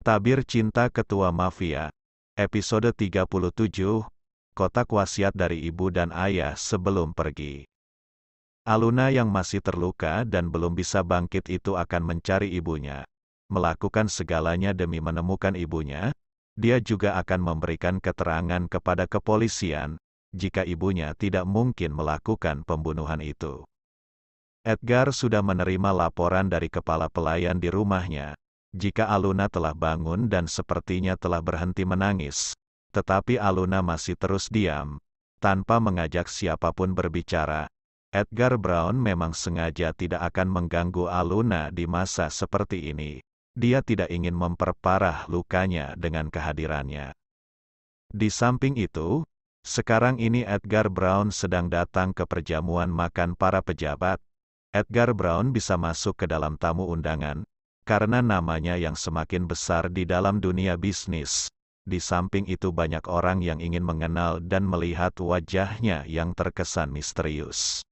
Tabir Cinta Ketua Mafia Episode 37 Kotak Wasiat dari Ibu dan Ayah Sebelum Pergi Aluna yang masih terluka dan belum bisa bangkit itu akan mencari ibunya. Melakukan segalanya demi menemukan ibunya, dia juga akan memberikan keterangan kepada kepolisian jika ibunya tidak mungkin melakukan pembunuhan itu. Edgar sudah menerima laporan dari kepala pelayan di rumahnya jika Aluna telah bangun dan sepertinya telah berhenti menangis. Tetapi Aluna masih terus diam, tanpa mengajak siapapun berbicara. Edgar Brown memang sengaja tidak akan mengganggu Aluna di masa seperti ini. Dia tidak ingin memperparah lukanya dengan kehadirannya. Di samping itu, sekarang ini Edgar Brown sedang datang ke perjamuan makan para pejabat. Edgar Brown bisa masuk ke dalam tamu undangan, karena namanya yang semakin besar di dalam dunia bisnis. Di samping itu banyak orang yang ingin mengenal dan melihat wajahnya yang terkesan misterius.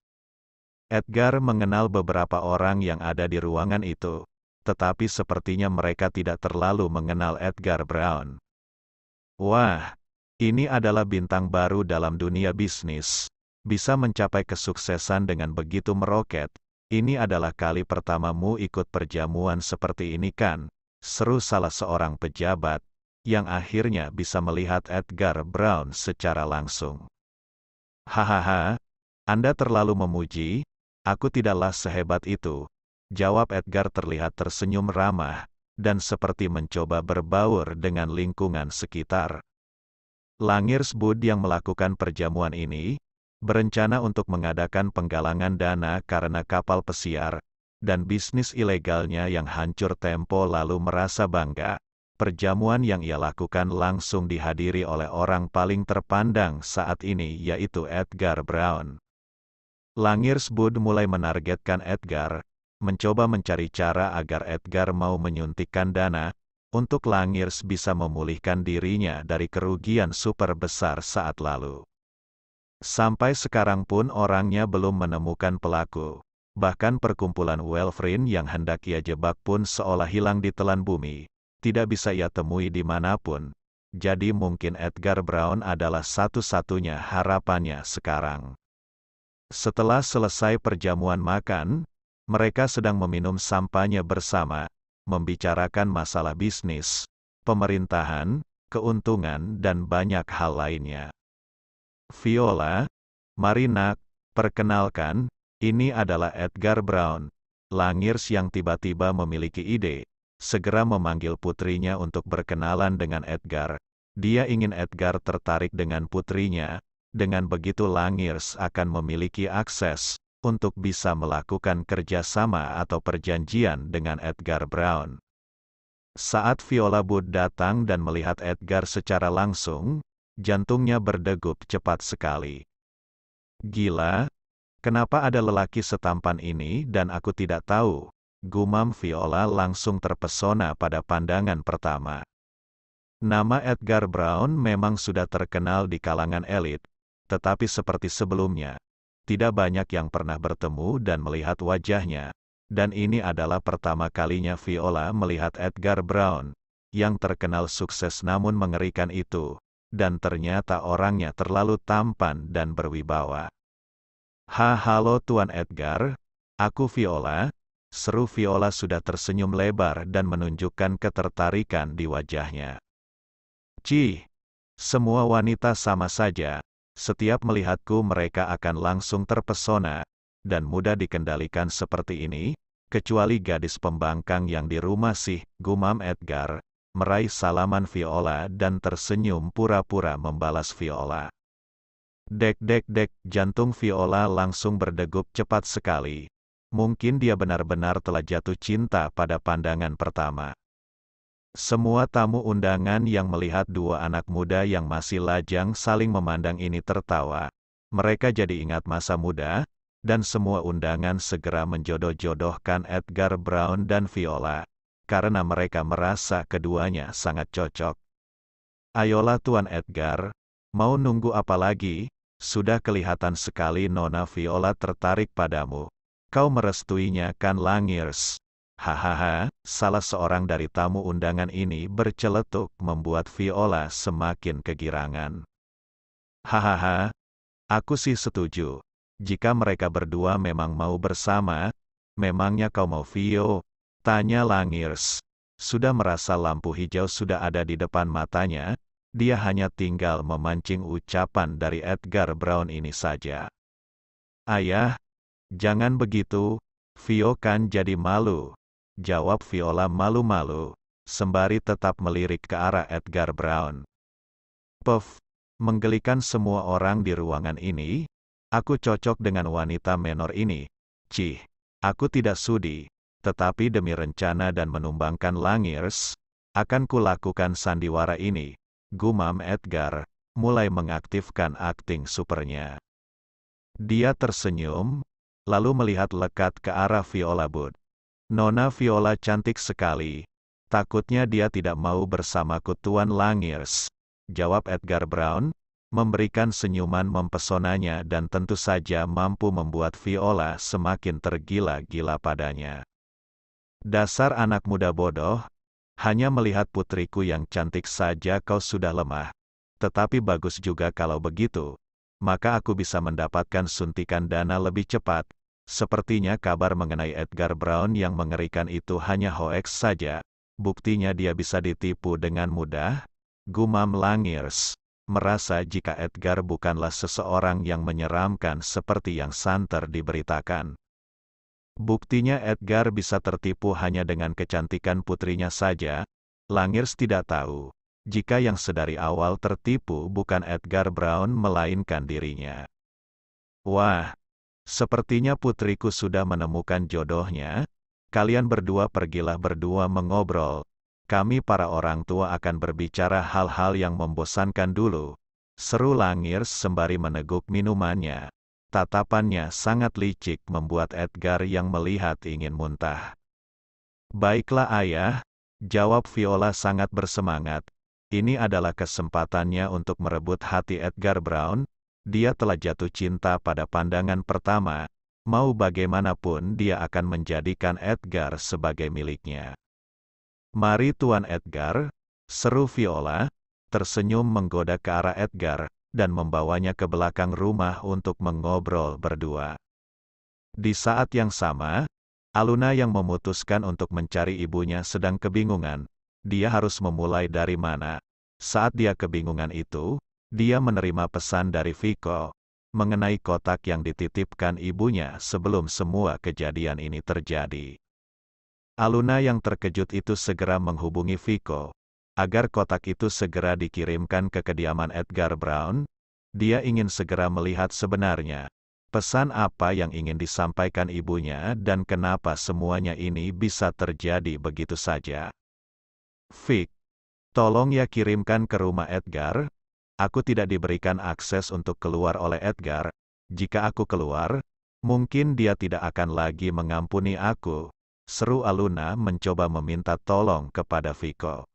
Edgar mengenal beberapa orang yang ada di ruangan itu, tetapi sepertinya mereka tidak terlalu mengenal Edgar Brown. Wah, ini adalah bintang baru dalam dunia bisnis, bisa mencapai kesuksesan dengan begitu meroket, ini adalah kali pertamamu ikut perjamuan seperti ini kan? Seru salah seorang pejabat, yang akhirnya bisa melihat Edgar Brown secara langsung. Hahaha, Anda terlalu memuji, aku tidaklah sehebat itu. Jawab Edgar terlihat tersenyum ramah, dan seperti mencoba berbaur dengan lingkungan sekitar. Langirs Bud yang melakukan perjamuan ini, berencana untuk mengadakan penggalangan dana karena kapal pesiar dan bisnis ilegalnya yang hancur tempo lalu merasa bangga. Perjamuan yang ia lakukan langsung dihadiri oleh orang paling terpandang saat ini yaitu Edgar Brown. Langir Sbud mulai menargetkan Edgar, mencoba mencari cara agar Edgar mau menyuntikkan dana, untuk Langirs bisa memulihkan dirinya dari kerugian super besar saat lalu. Sampai sekarang pun orangnya belum menemukan pelaku. Bahkan perkumpulan Welfrin yang hendak ia jebak pun seolah hilang di telan bumi. Tidak bisa ia temui di dimanapun. Jadi mungkin Edgar Brown adalah satu-satunya harapannya sekarang. Setelah selesai perjamuan makan, mereka sedang meminum sampahnya bersama, membicarakan masalah bisnis, pemerintahan, keuntungan dan banyak hal lainnya. Viola, Marina, perkenalkan, ini adalah Edgar Brown. Langirs yang tiba-tiba memiliki ide, segera memanggil putrinya untuk berkenalan dengan Edgar. Dia ingin Edgar tertarik dengan putrinya, dengan begitu Langirs akan memiliki akses untuk bisa melakukan kerjasama atau perjanjian dengan Edgar Brown. Saat Viola Bud datang dan melihat Edgar secara langsung, jantungnya berdegup cepat sekali. Gila, kenapa ada lelaki setampan ini dan aku tidak tahu? Gumam Viola langsung terpesona pada pandangan pertama. Nama Edgar Brown memang sudah terkenal di kalangan elit, tetapi seperti sebelumnya, tidak banyak yang pernah bertemu dan melihat wajahnya, dan ini adalah pertama kalinya Viola melihat Edgar Brown, yang terkenal sukses namun mengerikan itu, dan ternyata orangnya terlalu tampan dan berwibawa. Ha halo Tuan Edgar, aku Viola, seru Viola sudah tersenyum lebar dan menunjukkan ketertarikan di wajahnya. Cih, semua wanita sama saja, setiap melihatku mereka akan langsung terpesona, dan mudah dikendalikan seperti ini, kecuali gadis pembangkang yang di rumah sih, gumam Edgar, meraih salaman Viola dan tersenyum pura-pura membalas Viola. Dek dek dek, jantung Viola langsung berdegup cepat sekali. Mungkin dia benar-benar telah jatuh cinta pada pandangan pertama. Semua tamu undangan yang melihat dua anak muda yang masih lajang saling memandang ini tertawa. Mereka jadi ingat masa muda, dan semua undangan segera menjodoh-jodohkan Edgar Brown dan Viola karena mereka merasa keduanya sangat cocok. Ayolah Tuan Edgar, mau nunggu apa lagi? Sudah kelihatan sekali Nona Viola tertarik padamu. Kau merestuinya kan Langiers. Hahaha, salah seorang dari tamu undangan ini berceletuk membuat Viola semakin kegirangan. Hahaha, aku sih setuju. Jika mereka berdua memang mau bersama, memangnya kau mau Vio, Tanya Langirs. Sudah merasa lampu hijau sudah ada di depan matanya, dia hanya tinggal memancing ucapan dari Edgar Brown ini saja. Ayah, jangan begitu, Vio kan jadi malu. Jawab Viola malu-malu, sembari tetap melirik ke arah Edgar Brown. Puff, menggelikan semua orang di ruangan ini, aku cocok dengan wanita menor ini. Cih, aku tidak sudi, tetapi demi rencana dan menumbangkan Langirs, akan kulakukan sandiwara ini. Gumam Edgar, mulai mengaktifkan akting supernya. Dia tersenyum, lalu melihat lekat ke arah Viola Bud. Nona Viola cantik sekali. Takutnya dia tidak mau bersama kutuan Langirs, Jawab Edgar Brown, memberikan senyuman mempesonanya dan tentu saja mampu membuat Viola semakin tergila-gila padanya. Dasar anak muda bodoh, hanya melihat putriku yang cantik saja kau sudah lemah. Tetapi bagus juga kalau begitu. Maka aku bisa mendapatkan suntikan dana lebih cepat. Sepertinya kabar mengenai Edgar Brown yang mengerikan itu hanya hoax saja. Buktinya dia bisa ditipu dengan mudah. Gumam Langiers merasa jika Edgar bukanlah seseorang yang menyeramkan seperti yang santer diberitakan. Buktinya Edgar bisa tertipu hanya dengan kecantikan putrinya saja, Langirs tidak tahu. Jika yang sedari awal tertipu bukan Edgar Brown melainkan dirinya. Wah, sepertinya putriku sudah menemukan jodohnya, kalian berdua pergilah berdua mengobrol. Kami para orang tua akan berbicara hal-hal yang membosankan dulu. Seru Langir sembari meneguk minumannya. Tatapannya sangat licik membuat Edgar yang melihat ingin muntah. Baiklah ayah, jawab Viola sangat bersemangat. Ini adalah kesempatannya untuk merebut hati Edgar Brown. Dia telah jatuh cinta pada pandangan pertama. Mau bagaimanapun dia akan menjadikan Edgar sebagai miliknya. Mari Tuan Edgar, seru Viola, tersenyum menggoda ke arah Edgar, dan membawanya ke belakang rumah untuk mengobrol berdua. Di saat yang sama, Aluna yang memutuskan untuk mencari ibunya sedang kebingungan. Dia harus memulai dari mana. Saat dia kebingungan itu, dia menerima pesan dari Viko mengenai kotak yang dititipkan ibunya sebelum semua kejadian ini terjadi. Aluna yang terkejut itu segera menghubungi Viko, agar kotak itu segera dikirimkan ke kediaman Edgar Brown, dia ingin segera melihat sebenarnya pesan apa yang ingin disampaikan ibunya dan kenapa semuanya ini bisa terjadi begitu saja. Vic, tolong ya kirimkan ke rumah Edgar. Aku tidak diberikan akses untuk keluar oleh Edgar. Jika aku keluar, mungkin dia tidak akan lagi mengampuni aku. Seru Aluna mencoba meminta tolong kepada Viko.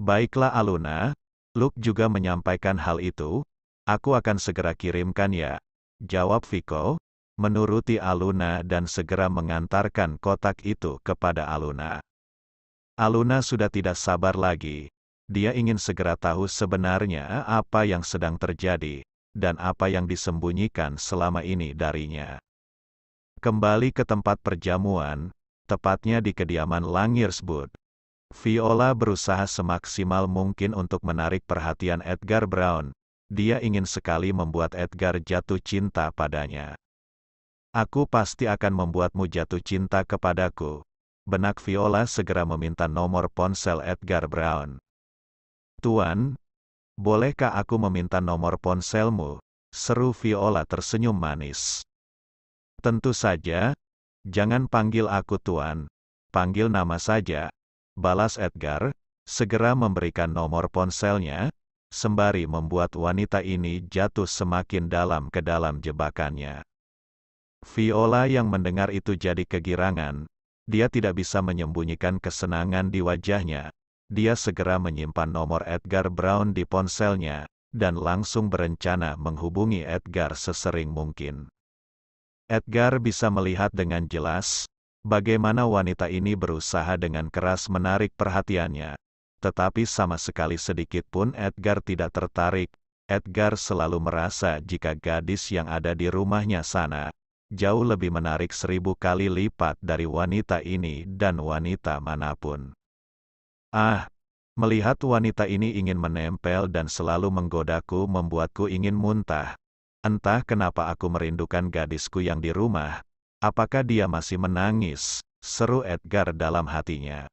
Baiklah Aluna, Luke juga menyampaikan hal itu, aku akan segera kirimkan ya. Jawab Viko, menuruti Aluna dan segera mengantarkan kotak itu kepada Aluna. Aluna sudah tidak sabar lagi. Dia ingin segera tahu sebenarnya apa yang sedang terjadi, dan apa yang disembunyikan selama ini darinya. Kembali ke tempat perjamuan, tepatnya di kediaman Langirsbud, Viola berusaha semaksimal mungkin untuk menarik perhatian Edgar Brown. Dia ingin sekali membuat Edgar jatuh cinta padanya. Aku pasti akan membuatmu jatuh cinta kepadaku. Benak Viola segera meminta nomor ponsel Edgar Brown. Tuan, bolehkah aku meminta nomor ponselmu? Seru Viola tersenyum manis. Tentu saja, jangan panggil aku tuan, panggil nama saja, balas Edgar, segera memberikan nomor ponselnya, sembari membuat wanita ini jatuh semakin dalam ke dalam jebakannya. Viola yang mendengar itu jadi kegirangan, dia tidak bisa menyembunyikan kesenangan di wajahnya. Dia segera menyimpan nomor Edgar Brown di ponselnya, dan langsung berencana menghubungi Edgar sesering mungkin. Edgar bisa melihat dengan jelas, bagaimana wanita ini berusaha dengan keras menarik perhatiannya. Tetapi sama sekali sedikit pun Edgar tidak tertarik. Edgar selalu merasa jika gadis yang ada di rumahnya sana jauh lebih menarik seribu kali lipat dari wanita ini dan wanita manapun. Ah, melihat wanita ini ingin menempel dan selalu menggodaku membuatku ingin muntah. Entah kenapa aku merindukan gadisku yang di rumah, Apakah dia masih menangis? Seru Edgar dalam hatinya.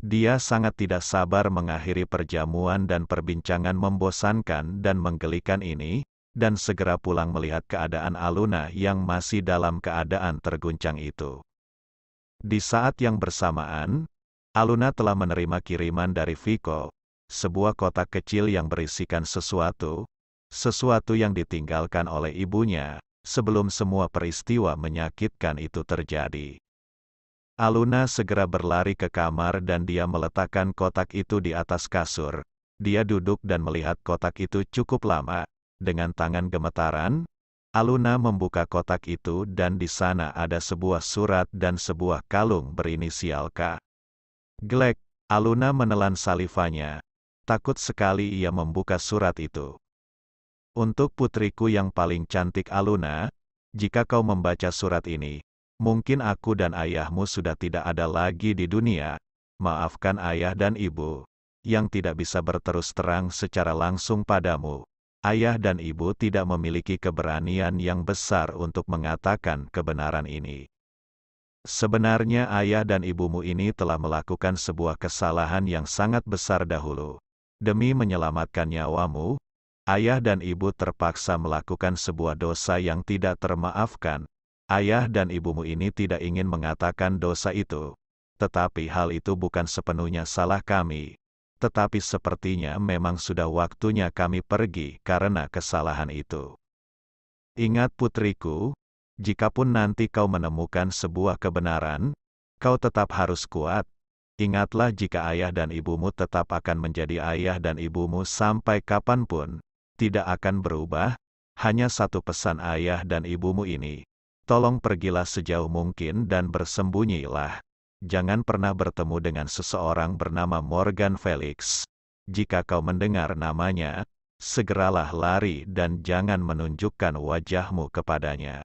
Dia sangat tidak sabar mengakhiri perjamuan dan perbincangan membosankan dan menggelikan ini, dan segera pulang melihat keadaan Aluna yang masih dalam keadaan terguncang itu. Di saat yang bersamaan, Aluna telah menerima kiriman dari Viko, sebuah kotak kecil yang berisikan sesuatu, sesuatu yang ditinggalkan oleh ibunya, sebelum semua peristiwa menyakitkan itu terjadi. Aluna segera berlari ke kamar dan dia meletakkan kotak itu di atas kasur. Dia duduk dan melihat kotak itu cukup lama. Dengan tangan gemetaran, Aluna membuka kotak itu dan di sana ada sebuah surat dan sebuah kalung berinisial K. Glek, Aluna menelan salivanya. Takut sekali ia membuka surat itu. Untuk putriku yang paling cantik Aluna, jika kau membaca surat ini, mungkin aku dan ayahmu sudah tidak ada lagi di dunia. Maafkan ayah dan ibu, yang tidak bisa berterus terang secara langsung padamu. Ayah dan ibu tidak memiliki keberanian yang besar untuk mengatakan kebenaran ini. Sebenarnya ayah dan ibumu ini telah melakukan sebuah kesalahan yang sangat besar dahulu. Demi menyelamatkan nyawamu, ayah dan ibu terpaksa melakukan sebuah dosa yang tidak termaafkan. Ayah dan ibumu ini tidak ingin mengatakan dosa itu. Tetapi hal itu bukan sepenuhnya salah kami. Tetapi sepertinya memang sudah waktunya kami pergi karena kesalahan itu. Ingat putriku, jikapun nanti kau menemukan sebuah kebenaran, kau tetap harus kuat, Ingatlah jika ayah dan ibumu tetap akan menjadi ayah dan ibumu sampai kapanpun, tidak akan berubah, hanya satu pesan ayah dan ibumu ini. Tolong pergilah sejauh mungkin dan bersembunyilah. Jangan pernah bertemu dengan seseorang bernama Morgan Felix. Jika kau mendengar namanya, segeralah lari dan jangan menunjukkan wajahmu kepadanya.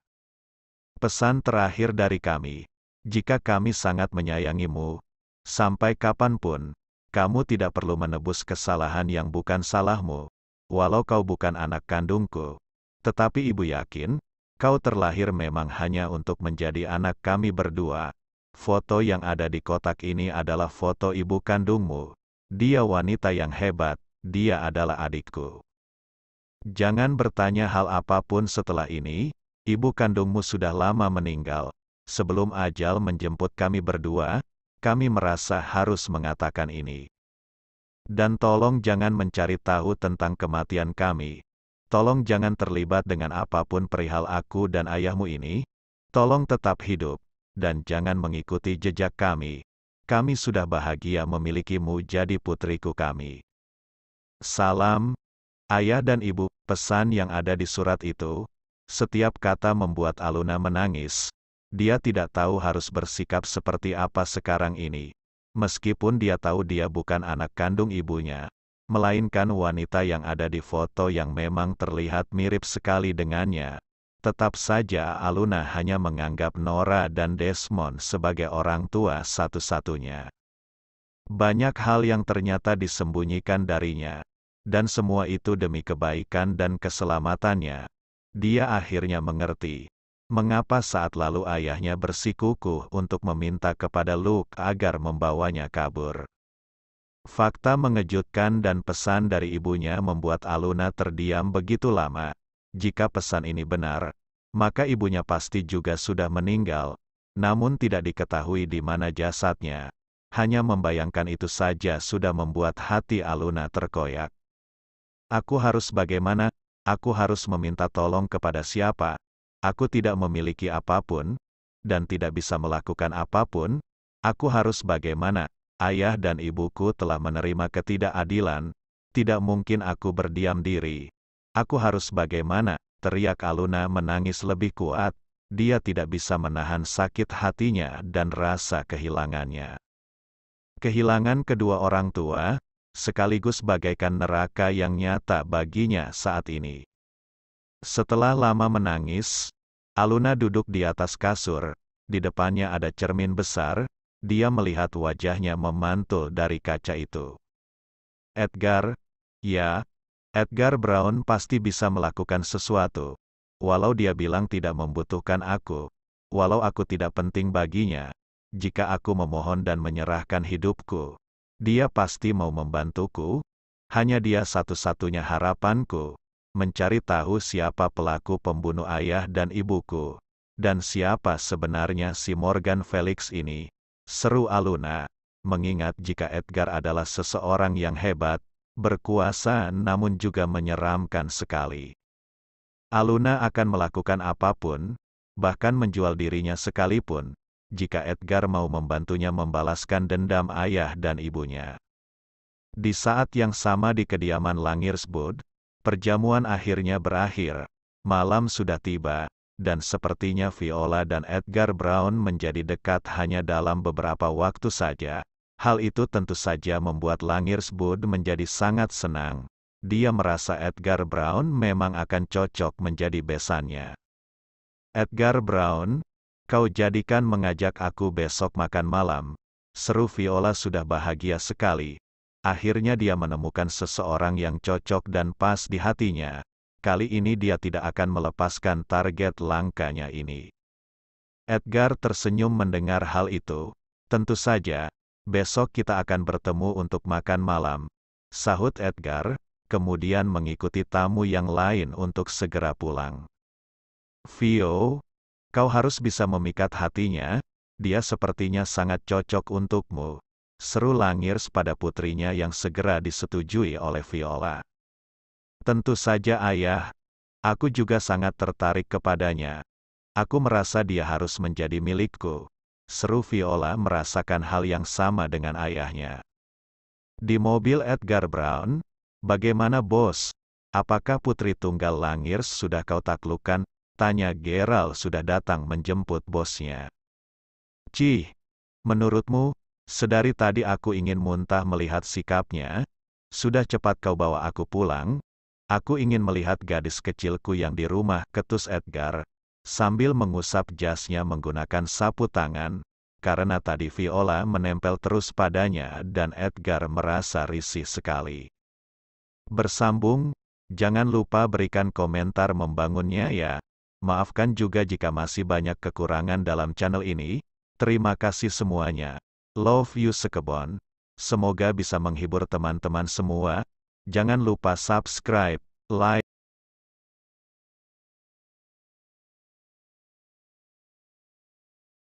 Pesan terakhir dari kami, jika kami sangat menyayangimu, sampai kapanpun, kamu tidak perlu menebus kesalahan yang bukan salahmu walau kau bukan anak kandungku. Tetapi ibu yakin, kau terlahir memang hanya untuk menjadi anak kami berdua. Foto yang ada di kotak ini adalah foto ibu kandungmu. Dia wanita yang hebat, dia adalah adikku. Jangan bertanya hal apapun setelah ini, ibu kandungmu sudah lama meninggal. Sebelum ajal menjemput kami berdua, kami merasa harus mengatakan ini. Dan tolong jangan mencari tahu tentang kematian kami. Tolong jangan terlibat dengan apapun perihal aku dan ayahmu ini. Tolong tetap hidup, dan jangan mengikuti jejak kami. Kami sudah bahagia memilikimu jadi putriku kami. Salam, ayah dan ibu, pesan yang ada di surat itu, setiap kata membuat Aluna menangis. Dia tidak tahu harus bersikap seperti apa sekarang ini meskipun dia tahu dia bukan anak kandung ibunya, melainkan wanita yang ada di foto yang memang terlihat mirip sekali dengannya. Tetap saja Aluna hanya menganggap Nora dan Desmond sebagai orang tua satu-satunya. Banyak hal yang ternyata disembunyikan darinya, dan semua itu demi kebaikan dan keselamatannya. Dia akhirnya mengerti mengapa saat lalu ayahnya bersikukuh untuk meminta kepada Luke agar membawanya kabur. Fakta mengejutkan dan pesan dari ibunya membuat Aluna terdiam begitu lama. Jika pesan ini benar, maka ibunya pasti juga sudah meninggal, namun tidak diketahui di mana jasadnya. Hanya membayangkan itu saja sudah membuat hati Aluna terkoyak. Aku harus bagaimana? Aku harus meminta tolong kepada siapa? aku tidak memiliki apapun, dan tidak bisa melakukan apapun, aku harus bagaimana? Ayah dan ibuku telah menerima ketidakadilan, tidak mungkin aku berdiam diri. Aku harus bagaimana? Teriak Aluna menangis lebih kuat, dia tidak bisa menahan sakit hatinya dan rasa kehilangannya. Kehilangan kedua orang tua, sekaligus bagaikan neraka yang nyata baginya saat ini. Setelah lama menangis, Aluna duduk di atas kasur. Di depannya ada cermin besar, dia melihat wajahnya memantul dari kaca itu. Edgar, ya, Edgar Brown pasti bisa melakukan sesuatu. Walau dia bilang tidak membutuhkan aku, walau aku tidak penting baginya, jika aku memohon dan menyerahkan hidupku, dia pasti mau membantuku, hanya dia satu-satunya harapanku mencari tahu siapa pelaku pembunuh ayah dan ibuku, dan siapa sebenarnya si Morgan Felix ini, seru Aluna, mengingat jika Edgar adalah seseorang yang hebat, berkuasa namun juga menyeramkan sekali. Aluna akan melakukan apapun, bahkan menjual dirinya sekalipun, jika Edgar mau membantunya membalaskan dendam ayah dan ibunya. Di saat yang sama di kediaman Langirsbud, Perjamuan akhirnya berakhir. Malam sudah tiba, dan sepertinya Viola dan Edgar Brown menjadi dekat hanya dalam beberapa waktu saja. Hal itu tentu saja membuat Langirsbud menjadi sangat senang. Dia merasa Edgar Brown memang akan cocok menjadi besannya. Edgar Brown, kau jadikan mengajak aku besok makan malam. Seru Viola sudah bahagia sekali. Akhirnya dia menemukan seseorang yang cocok dan pas di hatinya. Kali ini dia tidak akan melepaskan target langkahnya ini. Edgar tersenyum mendengar hal itu. Tentu saja, besok kita akan bertemu untuk makan malam. Sahut Edgar, kemudian mengikuti tamu yang lain untuk segera pulang. Vio, kau harus bisa memikat hatinya, dia sepertinya sangat cocok untukmu seru Langirs pada putrinya yang segera disetujui oleh Viola. Tentu saja ayah, aku juga sangat tertarik kepadanya. Aku merasa dia harus menjadi milikku. Seru Viola merasakan hal yang sama dengan ayahnya. Di mobil Edgar Brown, bagaimana bos? Apakah putri tunggal Langirs sudah kau taklukan? Tanya Gerald sudah datang menjemput bosnya. Cih, menurutmu, Sedari tadi aku ingin muntah melihat sikapnya, sudah cepat kau bawa aku pulang, aku ingin melihat gadis kecilku yang di rumah, ketus Edgar, sambil mengusap jasnya menggunakan sapu tangan, karena tadi Viola menempel terus padanya dan Edgar merasa risih sekali. Bersambung, jangan lupa berikan komentar membangunnya ya. Maafkan juga jika masih banyak kekurangan dalam channel ini. Terima kasih semuanya. Love You Sekebon. Semoga bisa menghibur teman-teman semua. Jangan lupa subscribe, like,